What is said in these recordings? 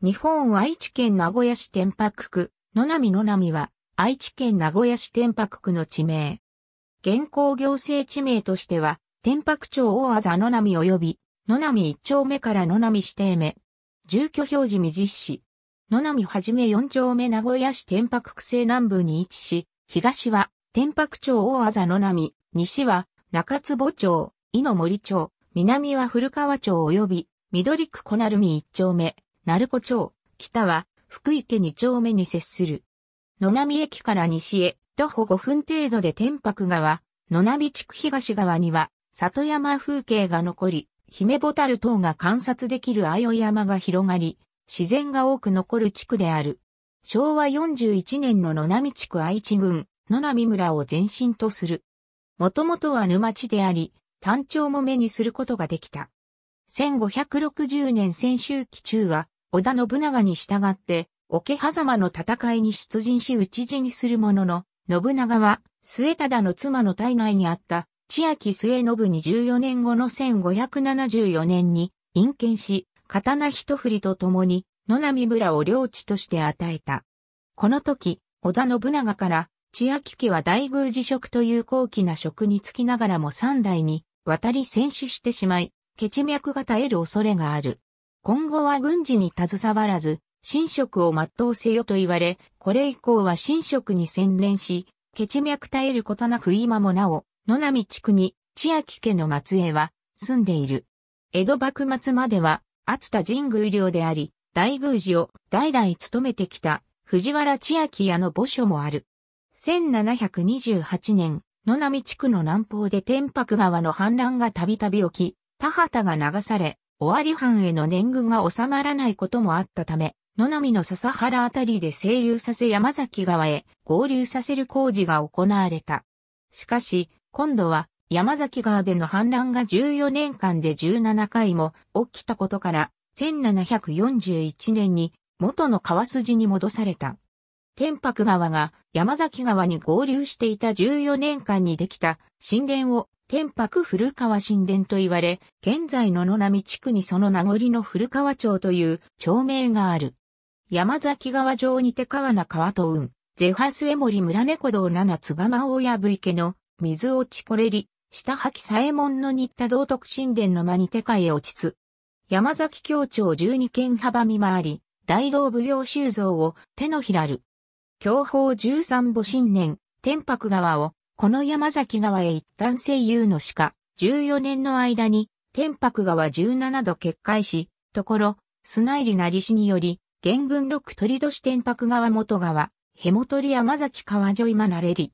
日本愛知県名古屋市天白区、野波野波は、愛知県名古屋市天白区の地名。現行行政地名としては、天白町大あ野波及び、野波一丁目から野波指定目。住居表示未実施。野波はじめ四丁目名古屋市天白区西南部に位置し、東は、天白町大あ野波、西は、中坪町、井の森町、南は古川町及び、緑区小鳴海一丁目。鳴子町、北は、福井県二丁目に接する。野波駅から西へ、徒歩5分程度で天白川、野波地区東側には、里山風景が残り、姫ボタル等が観察できる青山が広がり、自然が多く残る地区である。昭和41年の野波地区愛知郡、野波村を前身とする。もともとは沼地であり、単調も目にすることができた。1560年先週期中は、織田信長に従って、桶狭間の戦いに出陣し討ち死にするものの、信長は、末忠の妻の体内にあった、千秋末信に14年後の1574年に、陰剣し、刀一振りと共に、野波村を領地として与えた。この時、織田信長から、千秋家は大宮辞職という高貴な職につきながらも三代に、渡り戦死してしまい、血脈が絶える恐れがある。今後は軍事に携わらず、神職を全うせよと言われ、これ以降は神職に専念し、血脈絶えることなく今もなお、野波地区に千秋家の末裔は住んでいる。江戸幕末までは、厚田神宮領であり、大宮寺を代々務めてきた藤原千秋屋の墓所もある。1728年、野波地区の南方で天白川の氾濫がたびたび起き、田畑が流され、尾張藩への年貢が収まらないこともあったため、野波の笹原あたりで清流させ山崎川へ合流させる工事が行われた。しかし、今度は山崎川での氾濫が14年間で17回も起きたことから、1741年に元の川筋に戻された。天白川が山崎川に合流していた14年間にできた神殿を天白古川神殿と言われ、現在の野波地区にその名残の古川町という町名がある。山崎川上にて川名川と運、ゼハスエモリ村猫道七津釜大部池の水落ちこれり、下吐き左衛門の新田道徳神殿の間にて海へ落ちつ。山崎京町十二軒幅見回り、大道奉行修造を手のひらる。教法十三母新年、天白川をこの山崎川へ一旦西遊の鹿、14年の間に、天白川17度決壊し、ところ、砂入りなりしにより、原文六鳥年天白川元川、へもとり山崎川女今なれり。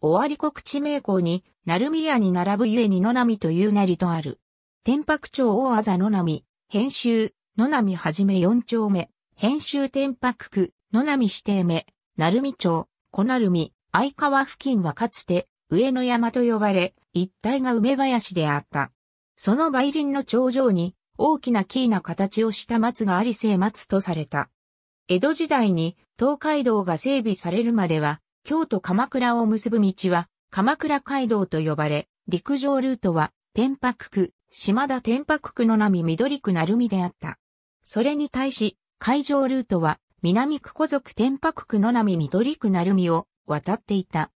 終わり告知名校に、鳴宮に並ぶゆえに野波というなりとある。天白町大あざ野波、編集、野波はじめ四丁目、編集天白区、野波指定目、鳴海町、小鳴海、相川付近はかつて上野山と呼ばれ、一帯が梅林であった。その梅林の頂上に大きなキーな形をした松があり生松とされた。江戸時代に東海道が整備されるまでは、京都鎌倉を結ぶ道は鎌倉街道と呼ばれ、陸上ルートは天白区、島田天白区の波緑区鳴海であった。それに対し、海上ルートは南区古族天白区の波緑区鳴海を渡っていた。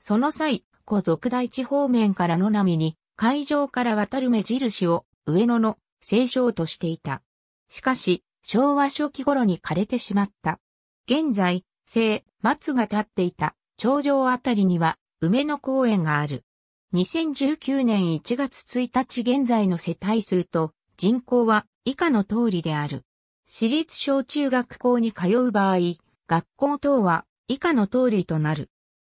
その際、古族大地方面から野波に、海上から渡る目印を上野の清少としていた。しかし、昭和初期頃に枯れてしまった。現在、聖、松が立っていた、頂上あたりには、梅の公園がある。2019年1月1日現在の世帯数と人口は以下の通りである。私立小中学校に通う場合、学校等は以下の通りとなる。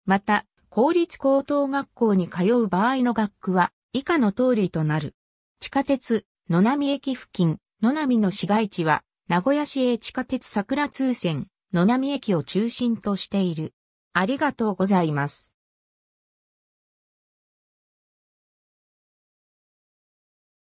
また、公立高等学校に通う場合の学区は以下の通りとなる。地下鉄、野波駅付近、野波の市街地は、名古屋市営地下鉄桜通線、野波駅を中心としている。ありがとうございます。